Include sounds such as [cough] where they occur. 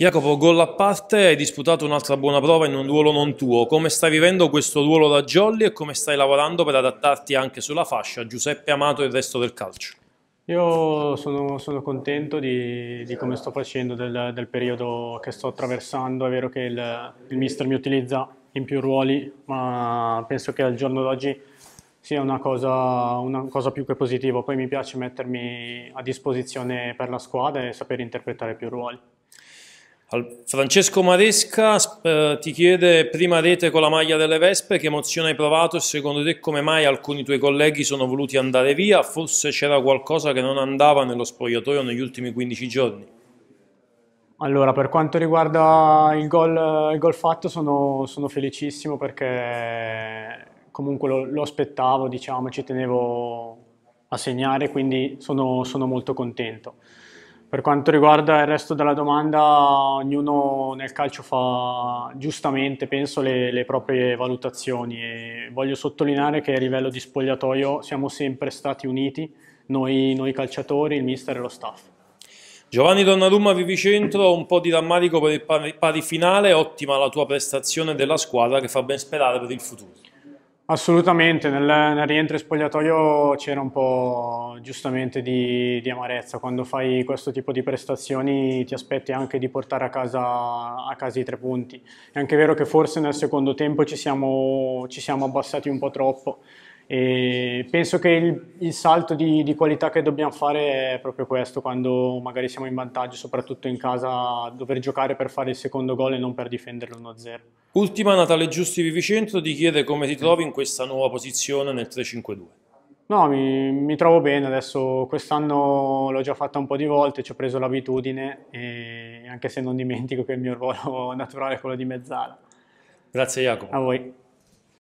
Jacopo, gol a parte, hai disputato un'altra buona prova in un duolo non tuo. Come stai vivendo questo ruolo da Jolly e come stai lavorando per adattarti anche sulla fascia Giuseppe Amato e il resto del calcio? Io sono, sono contento di, di, come sto facendo, del, del, periodo che sto attraversando. È vero che il, il mister mi utilizza in più ruoli, ma penso che al giorno d'oggi sia una cosa, una cosa più che positiva. Poi mi piace mettermi a disposizione per la squadra e saper interpretare più ruoli. Francesco Maresca eh, ti chiede prima rete con la maglia delle Vespe, che emozione hai provato e secondo te come mai alcuni tuoi colleghi sono voluti andare via? Forse c'era qualcosa che non andava nello spogliatoio negli ultimi 15 giorni? Allora, per quanto riguarda il gol, il gol fatto sono, sono, felicissimo perché comunque lo, lo aspettavo, diciamo, ci tenevo a segnare, quindi sono, sono molto contento. Per quanto riguarda il resto della domanda, ognuno nel calcio fa giustamente, penso, le, le proprie valutazioni e voglio sottolineare che a livello di spogliatoio siamo sempre stati uniti, noi, noi calciatori, il mister e lo staff. Giovanni Donnarumma Vivicentro, un po' di rammarico per il pari, pari finale, ottima la tua prestazione della squadra che fa ben sperare per il futuro. Assolutamente, nel, nel rientro in spogliatoio c'era un po' giustamente di, di, amarezza, quando fai questo tipo di prestazioni ti aspetti anche di portare a casa, a casa i tre punti, è anche vero che forse nel secondo tempo ci siamo, ci siamo abbassati un po' troppo, e penso che il, il salto di, di, qualità che dobbiamo fare è proprio questo, quando magari siamo in vantaggio, soprattutto in casa, dover giocare per fare il secondo gol e non per difenderlo 1-0. Ultima Natale Giusti Vivicento ti chiede come ti trovi in questa nuova posizione nel 3-5-2. No, mi, mi, trovo bene adesso, quest'anno l'ho già fatta un po' di volte, ci ho preso l'abitudine, anche se non dimentico che il mio ruolo [laughs] naturale è quello di mezzala. Grazie Jacopo. A voi.